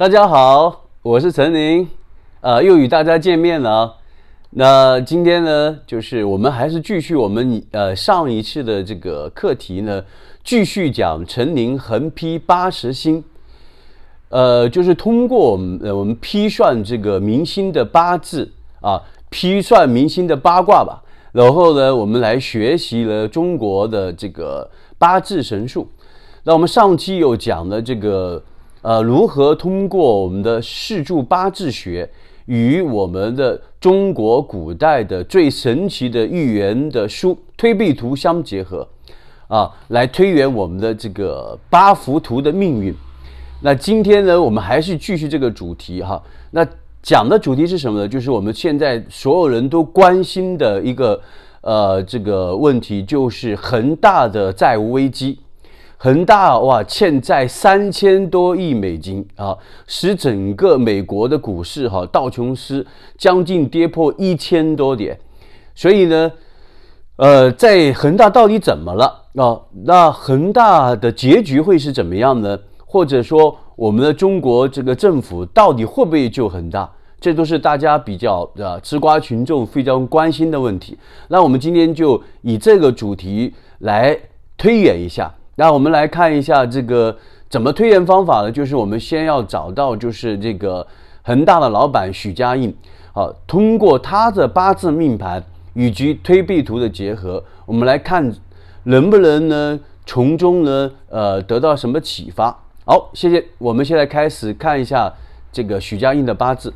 大家好，我是陈宁，呃，又与大家见面了。那今天呢，就是我们还是继续我们呃上一次的这个课题呢，继续讲陈宁横批八十星，呃，就是通过我们呃我们批算这个明星的八字啊，批算明星的八卦吧。然后呢，我们来学习了中国的这个八字神术。那我们上期有讲了这个。呃，如何通过我们的四柱八字学与我们的中国古代的最神奇的预言的书推背图相结合啊，来推演我们的这个八幅图的命运？那今天呢，我们还是继续这个主题哈。那讲的主题是什么呢？就是我们现在所有人都关心的一个呃这个问题，就是恒大的债务危机。恒大哇，欠债三千多亿美金啊，使整个美国的股市哈道琼斯将近跌破一千多点。所以呢，呃，在恒大到底怎么了啊？那恒大的结局会是怎么样呢？或者说，我们的中国这个政府到底会不会救恒大？这都是大家比较啊吃瓜群众非常关心的问题。那我们今天就以这个主题来推演一下。那我们来看一下这个怎么推演方法呢？就是我们先要找到，就是这个恒大的老板许家印，好，通过他的八字命盘以及推背图的结合，我们来看能不能呢从中呢呃得到什么启发？好，谢谢。我们现在开始看一下这个许家印的八字，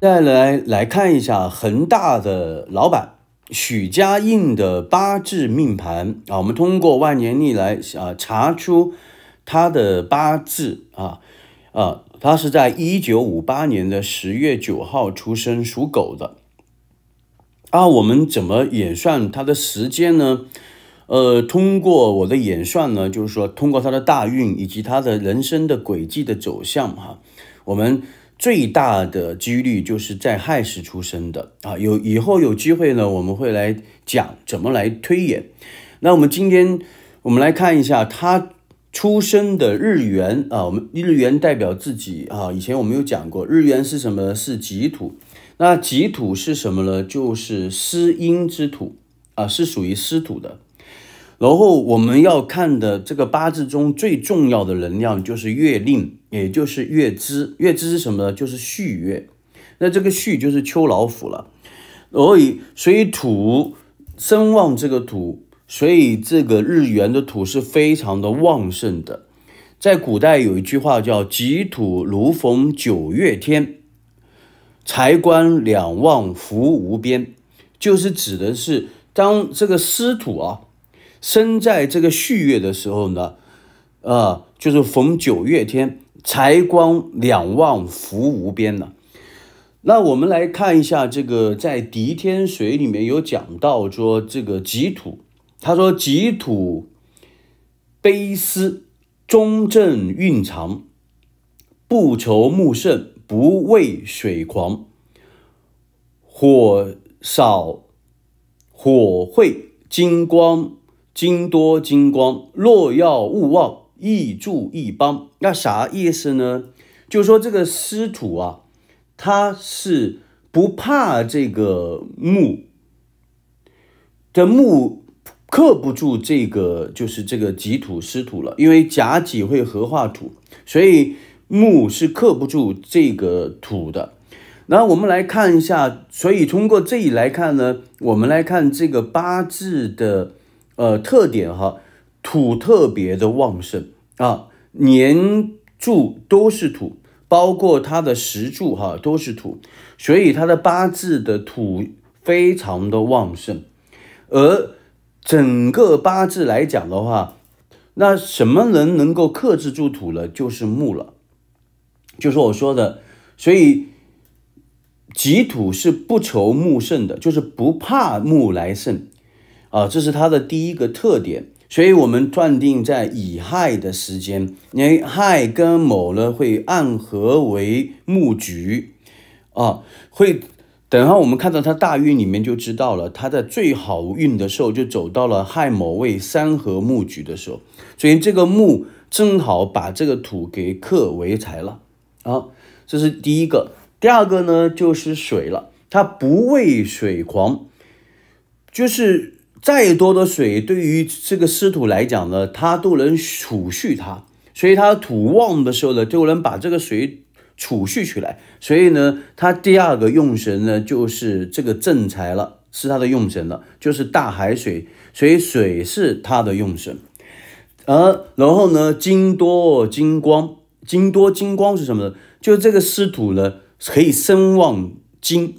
再来来看一下恒大的老板。许家印的八字命盘啊，我们通过万年历来啊查出他的八字啊啊，他是在一九五八年的十月九号出生，属狗的。啊，我们怎么演算他的时间呢？呃，通过我的演算呢，就是说通过他的大运以及他的人生的轨迹的走向哈，我们。最大的几率就是在亥时出生的啊，有以后有机会呢，我们会来讲怎么来推演。那我们今天我们来看一下他出生的日元啊，我们日元代表自己啊，以前我们有讲过，日元是什么？是己土。那己土是什么呢？就是湿阴之土啊，是属于湿土的。然后我们要看的这个八字中最重要的能量就是月令，也就是月支。月支是什么呢？就是戌月。那这个戌就是秋老虎了。所以，所以土生旺这个土，所以这个日元的土是非常的旺盛的。在古代有一句话叫“己土如逢九月天，财官两旺福无边”，就是指的是当这个湿土啊。生在这个戌月的时候呢，呃，就是逢九月天，财光两旺，福无边呢。那我们来看一下这个，在《狄天髓》里面有讲到说这个己土，他说己土悲思，中正蕴藏，不愁木盛，不畏水狂，火少火会金光。金多金光，若要勿忘，亦助亦帮。那啥意思呢？就是说这个湿土啊，它是不怕这个木的木克不住这个，就是这个己土湿土了。因为甲己会合化土，所以木是克不住这个土的。然后我们来看一下，所以通过这里来看呢，我们来看这个八字的。呃，特点哈，土特别的旺盛啊，年柱都是土，包括它的时柱哈都是土，所以它的八字的土非常的旺盛。而整个八字来讲的话，那什么人能够克制住土了，就是木了，就是我说的，所以己土是不愁木盛的，就是不怕木来盛。啊，这是它的第一个特点，所以我们断定在乙亥的时间，因为亥跟卯呢会暗合为木局，啊，会等下我们看到它大运里面就知道了，它的最好运的时候就走到了亥某未三合木局的时候，所以这个木正好把这个土给克为财了，啊，这是第一个，第二个呢就是水了，它不畏水狂，就是。再多的水，对于这个湿土来讲呢，它都能储蓄它，所以它土旺的时候呢，就能把这个水储蓄起来。所以呢，它第二个用神呢，就是这个正财了，是它的用神了，就是大海水，所以水是它的用神。而然后呢，金多金光，金多金光是什么？呢？就这个湿土呢，可以生旺金。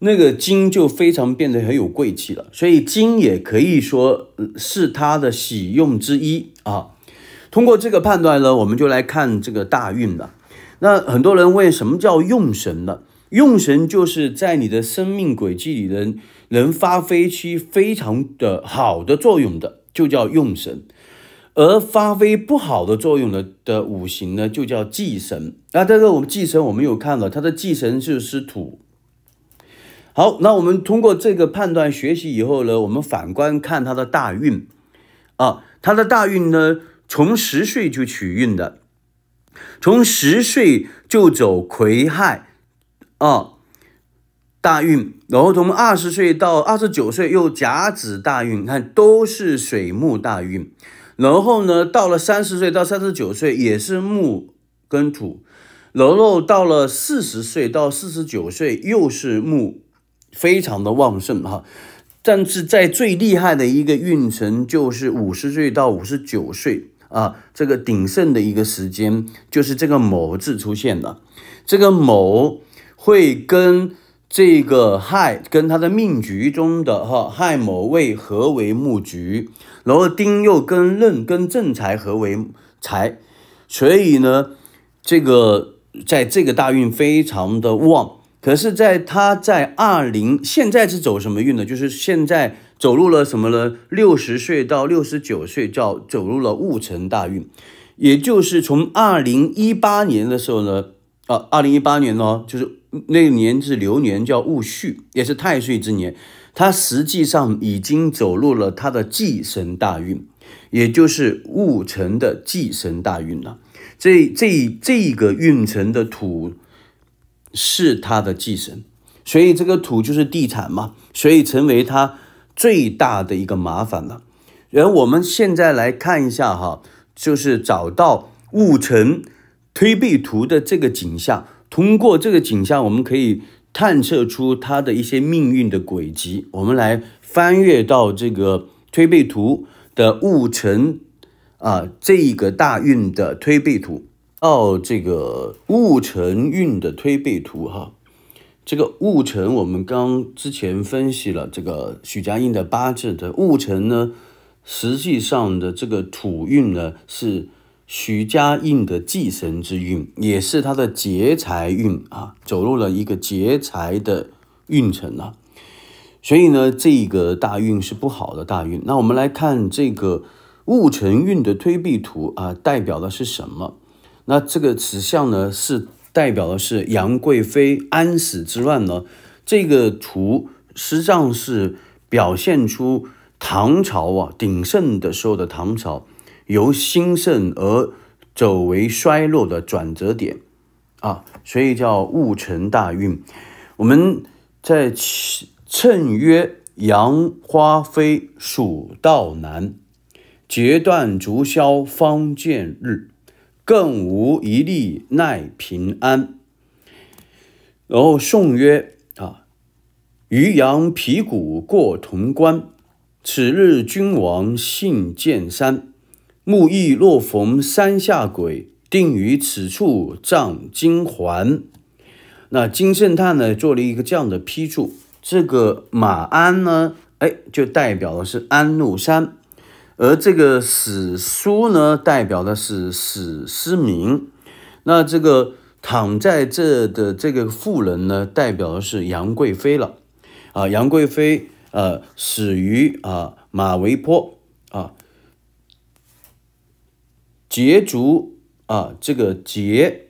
那个金就非常变得很有贵气了，所以金也可以说是它的喜用之一啊。通过这个判断呢，我们就来看这个大运了。那很多人问什么叫用神呢？用神就是在你的生命轨迹里能能发挥出非常的好的作用的，就叫用神。而发挥不好的作用的的五行呢，就叫忌神。啊，这个我们忌神我们有看了，它的忌神就是土。好，那我们通过这个判断学习以后呢，我们反观看他的大运啊，他的大运呢，从十岁就取运的，从十岁就走癸亥，啊，大运，然后从二十岁到二十九岁又甲子大运，看都是水木大运，然后呢，到了三十岁到三十九岁也是木跟土，然后到了四十岁到四十九岁又是木。非常的旺盛哈，但是在最厉害的一个运程就是五十岁到五十九岁啊，这个鼎盛的一个时间就是这个卯字出现的，这个卯会跟这个亥跟他的命局中的哈亥卯未合为木局，然后丁又跟壬跟正财合为财，所以呢，这个在这个大运非常的旺。可是，在他在二零现在是走什么运呢？就是现在走入了什么呢？六十岁到六十九岁叫走入了戊辰大运，也就是从二零一八年的时候呢，啊，二零一八年呢，就是那年是流年叫戊戌，也是太岁之年，他实际上已经走入了他的忌神大运，也就是戊辰的忌神大运了。这这这个运程的土。是它的寄生，所以这个土就是地产嘛，所以成为它最大的一个麻烦了。然后我们现在来看一下哈，就是找到戊辰推背图的这个景象，通过这个景象，我们可以探测出它的一些命运的轨迹。我们来翻阅到这个推背图的戊辰啊这一个大运的推背图。到这个戊辰运的推背图哈，这个戊辰我们刚之前分析了，这个许家印的八字的戊辰呢，实际上的这个土运呢是许家印的忌神之运，也是他的劫财运啊，走入了一个劫财的运程啊，所以呢，这个大运是不好的大运。那我们来看这个戊辰运的推背图啊，代表的是什么？那这个石像呢，是代表的是杨贵妃、安史之乱呢？这个图实际上是表现出唐朝啊鼎盛的时候的唐朝，由兴盛而走为衰落的转折点啊，所以叫戊辰大运。我们在《趁曰：“杨花飞，蜀道难，截断竹萧方见日。”更无一粒奈平安。然后宋曰：“啊，渔阳皮鼓过潼关，此日君王幸见山。木易若逢山下鬼，定于此处葬金环。”那金圣叹呢，做了一个这样的批注：这个马鞍呢，哎，就代表的是安禄山。而这个史书呢，代表的是史思明。那这个躺在这的这个妇人呢，代表的是杨贵妃了。啊，杨贵妃，呃，死于啊马嵬坡啊。截足啊，这个截，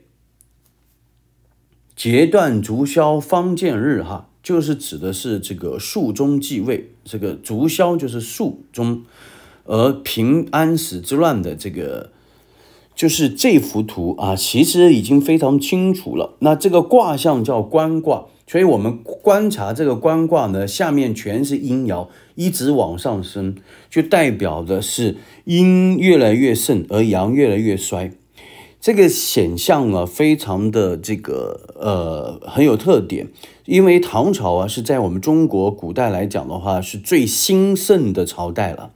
截断竹箫方见日哈，就是指的是这个肃宗继位，这个竹箫就是肃宗。而平安史之乱的这个，就是这幅图啊，其实已经非常清楚了。那这个卦象叫官卦，所以我们观察这个官卦呢，下面全是阴爻，一直往上升，就代表的是阴越来越盛，而阳越来越衰。这个显象啊，非常的这个呃很有特点，因为唐朝啊是在我们中国古代来讲的话，是最兴盛的朝代了。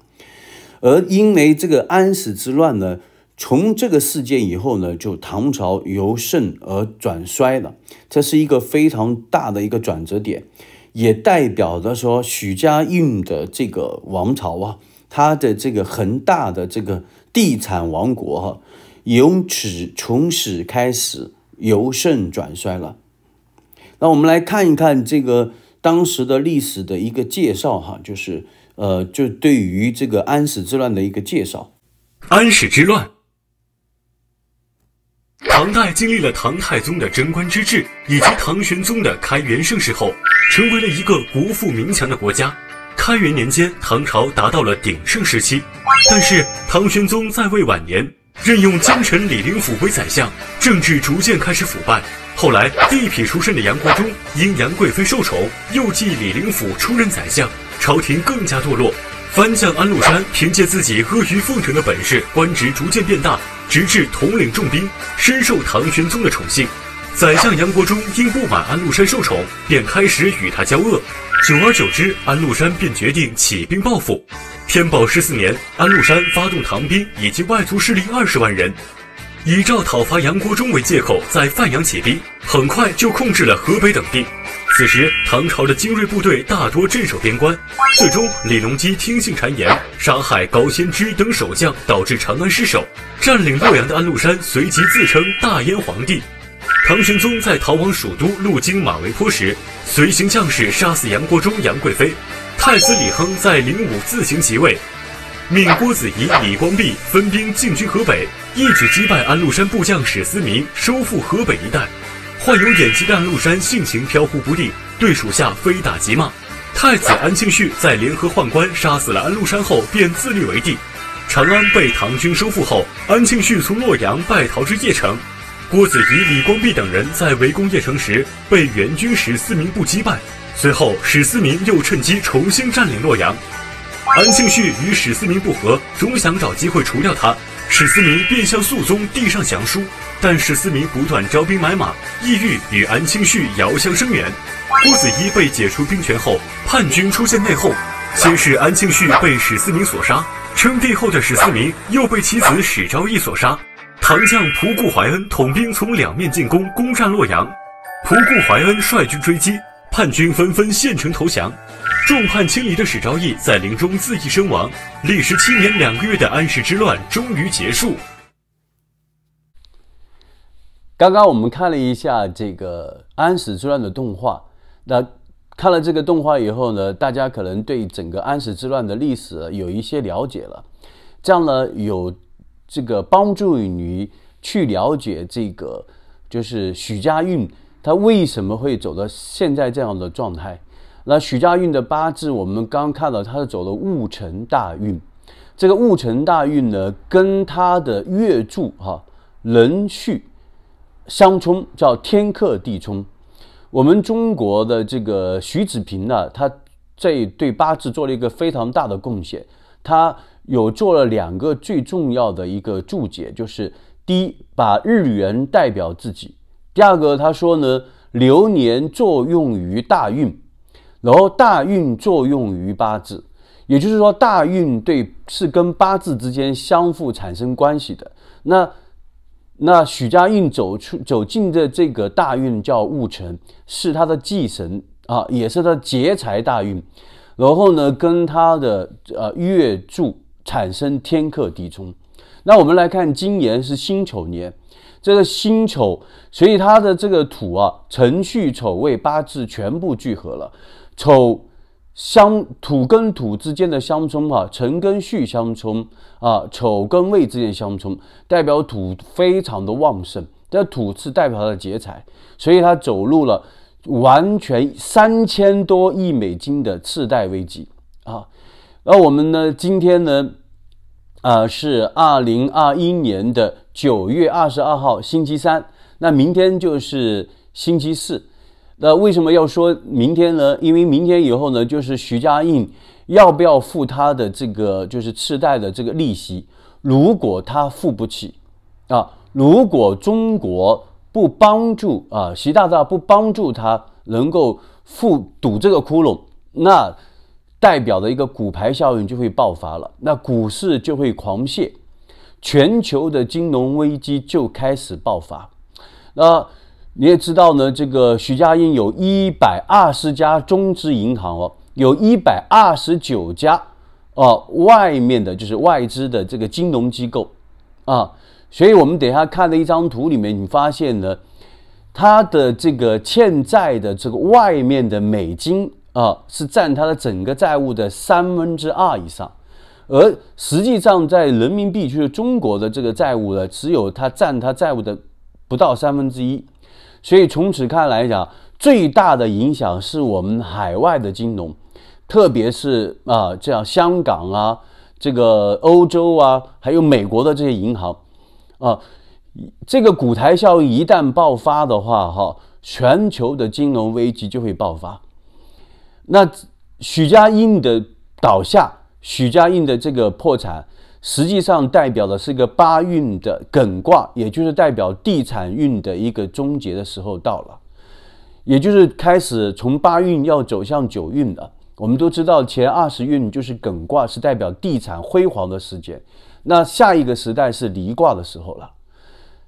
而因为这个安史之乱呢，从这个事件以后呢，就唐朝由盛而转衰了。这是一个非常大的一个转折点，也代表着说许家印的这个王朝啊，他的这个很大的这个地产王国，哈、由此从此开始由盛转衰了。那我们来看一看这个当时的历史的一个介绍哈，就是。呃，就对于这个安史之乱的一个介绍。安史之乱，唐代经历了唐太宗的贞观之治以及唐玄宗的开元盛世后，成为了一个国富民强的国家。开元年间，唐朝达到了鼎盛时期。但是，唐玄宗在位晚年，任用奸臣李林甫为宰相，政治逐渐开始腐败。后来，地痞出身的杨国忠因杨贵妃受宠，又继李林甫出任宰相。朝廷更加堕落，藩将安禄山凭借自己阿谀奉承的本事，官职逐渐变大，直至统领重兵，深受唐玄宗的宠幸。宰相杨国忠因不满安禄山受宠，便开始与他交恶。久而久之，安禄山便决定起兵报复。天宝十四年，安禄山发动唐兵以及外族势力二十万人，以赵讨伐杨国忠为借口，在范阳起兵，很快就控制了河北等地。此时，唐朝的精锐部队大多镇守边关。最终，李隆基听信谗言，杀害高仙芝等守将，导致长安失守。占领洛阳的安禄山随即自称大燕皇帝。唐玄宗在逃往蜀都，路经马嵬坡时，随行将士杀死杨国忠、杨贵妃，太子李亨在灵武自行即位，命郭子仪、李光弼分兵进军河北，一举击败安禄山部将史思明，收复河北一带。患有眼疾的安禄山性情飘忽不定，对属下非打即骂。太子安庆绪在联合宦官杀死了安禄山后，便自立为帝。长安被唐军收复后，安庆绪从洛阳败逃至邺城。郭子仪、李光弼等人在围攻邺城时被军史思明部击败，随后史思明又趁机重新占领洛阳。安庆绪与史思明不和，总想找机会除掉他。史思明便向肃宗递上降书。但史思明不断招兵买马，意欲与安庆绪遥相生援。郭子仪被解除兵权后，叛军出现内讧。先是安庆绪被史思明所杀，称帝后的史思明又被其子史昭义所杀。唐将仆固怀恩统兵从两面进攻，攻占洛阳。仆固怀恩率军追击，叛军纷纷献城投降。众叛亲离的史昭义在陵中自缢身亡。历时七年两个月的安史之乱终于结束。刚刚我们看了一下这个安史之乱的动画，那看了这个动画以后呢，大家可能对整个安史之乱的历史有一些了解了，这样呢有这个帮助你去了解这个就是许家印他为什么会走到现在这样的状态。那许家印的八字我们刚看到他是走了戊辰大运，这个戊辰大运呢跟他的月柱哈壬戌。相冲叫天克地冲。我们中国的这个徐子平呢，他这对八字做了一个非常大的贡献。他有做了两个最重要的一个注解，就是第一，把日元代表自己；第二个，他说呢，流年作用于大运，然后大运作用于八字，也就是说，大运对是跟八字之间相互产生关系的。那那许家印走出走进的这个大运叫戊辰，是他的忌神啊，也是他劫财大运。然后呢，跟他的呃月柱产生天克地冲。那我们来看今年是辛丑年，这个辛丑，所以他的这个土啊，辰戌丑未八字全部聚合了，丑。相土跟土之间的相冲啊，辰跟戌相冲啊，丑跟未之间相冲，代表土非常的旺盛，这土是代表它的劫财，所以它走入了完全三千多亿美金的次贷危机啊。而我们呢，今天呢，呃，是二零二一年的九月二十二号星期三，那明天就是星期四。那为什么要说明天呢？因为明天以后呢，就是徐家印要不要付他的这个就是次贷的这个利息？如果他付不起，啊，如果中国不帮助啊，习大大不帮助他能够付堵这个窟窿，那代表的一个股牌效应就会爆发了，那股市就会狂泻，全球的金融危机就开始爆发，那。你也知道呢，这个徐家印有一百二十家中资银行哦，有一百二十九家，哦，外面的就是外资的这个金融机构，啊，所以我们等下看的一张图里面，你发现呢，他的这个欠债的这个外面的美金啊，是占他的整个债务的三分之二以上，而实际上在人民币就是中国的这个债务呢，只有他占他债务的不到三分之一。所以，从此看来讲，最大的影响是我们海外的金融，特别是啊，这样香港啊，这个欧洲啊，还有美国的这些银行，啊，这个股台效应一旦爆发的话，哈，全球的金融危机就会爆发。那许家印的倒下，许家印的这个破产。实际上代表的是一个八运的艮卦，也就是代表地产运的一个终结的时候到了，也就是开始从八运要走向九运了。我们都知道前二十运就是艮卦是代表地产辉煌的时间，那下一个时代是离卦的时候了。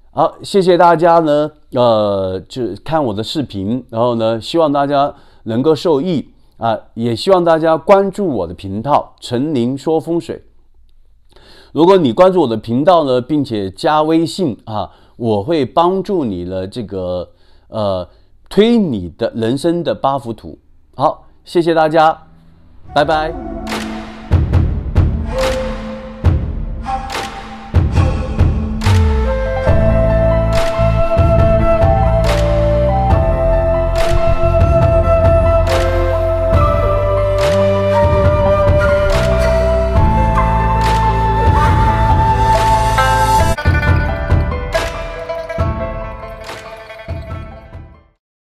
好，谢谢大家呢，呃，就看我的视频，然后呢，希望大家能够受益啊，也希望大家关注我的频道“陈林说风水”。如果你关注我的频道呢，并且加微信啊，我会帮助你呢。这个，呃，推你的人生的八幅图。好，谢谢大家，拜拜。